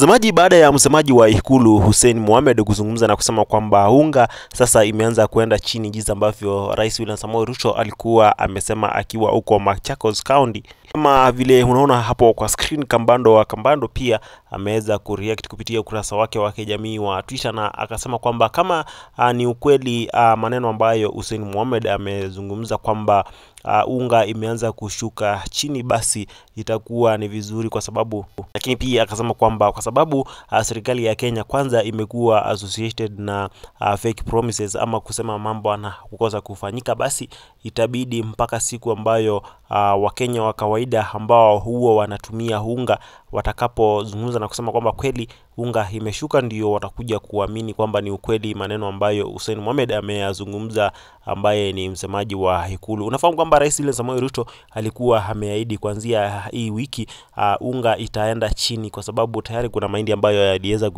Mtazamaji, baada ya msemaji wa Ikulu Hussein Mohamed kuzungumza na kusema kwamba unga sasa imeanza kuenda chini jinsi ambavyo Rais William Samoei Ruto alikuwa amesema akiwa huko Machakos County. Kama vile unaona hapo kwa screen, Kambando wa Kambando pia ameweza kureact kupitia ukurasa wake wa kijamii wa Twitter na akasema kwamba kama a, ah, ni ukweli a, ah, maneno ambayo Hussein Mohamed amezungumza kwamba uh, unga imeanza kushuka chini, basi itakuwa ni vizuri kwa sababu, lakini pia akasema kwamba kwa sababu uh, serikali ya Kenya kwanza imekuwa associated na uh, fake promises ama kusema mambo ana kukosa kufanyika, basi itabidi mpaka siku ambayo uh, Wakenya wa kawaida ambao huo wanatumia unga watakapozungumza na kusema kwamba kweli unga imeshuka, ndio watakuja kuamini kwamba ni ukweli maneno ambayo Hussein Mohamed ameyazungumza, ambaye ni msemaji wa Ikulu. Unafahamu kwamba Rais ile Samoei Ruto alikuwa ameahidi kuanzia hii wiki uh, unga itaenda chini, kwa sababu tayari kuna mahindi ambayo yaliweza